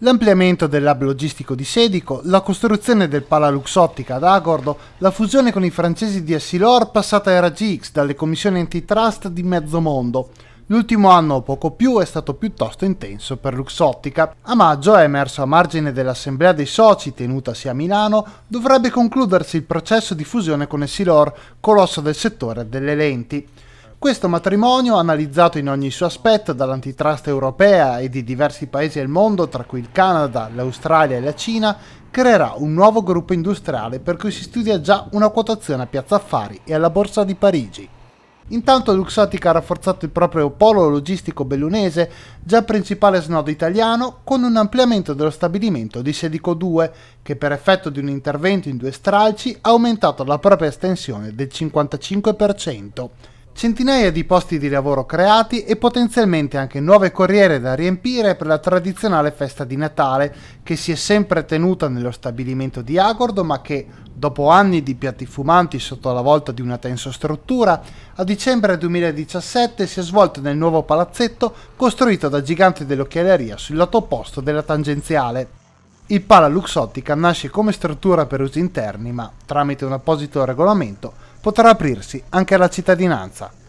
L'ampliamento dell'hub logistico di Sedico, la costruzione del Palaluxottica ad Agordo, la fusione con i francesi di Essilor passata a RGX dalle commissioni antitrust di mezzo mondo. L'ultimo anno o poco più è stato piuttosto intenso per Luxottica. A maggio è emerso a margine dell'assemblea dei soci tenutasi a Milano, dovrebbe concludersi il processo di fusione con Essilor, colosso del settore delle lenti. Questo matrimonio, analizzato in ogni suo aspetto dall'antitrust europea e di diversi paesi del mondo, tra cui il Canada, l'Australia e la Cina, creerà un nuovo gruppo industriale per cui si studia già una quotazione a Piazza Affari e alla Borsa di Parigi. Intanto Luxottica ha rafforzato il proprio polo logistico bellunese, già principale snodo italiano, con un ampliamento dello stabilimento di Sedico 2, che per effetto di un intervento in due stralci ha aumentato la propria estensione del 55% centinaia di posti di lavoro creati e potenzialmente anche nuove corriere da riempire per la tradizionale festa di Natale che si è sempre tenuta nello stabilimento di Agordo ma che, dopo anni di piatti fumanti sotto la volta di una tenso struttura, a dicembre 2017 si è svolta nel nuovo palazzetto costruito da gigante dell'occhialeria sul lato opposto della tangenziale. Il pala Luxottica nasce come struttura per usi interni ma, tramite un apposito regolamento, potrà aprirsi anche alla cittadinanza.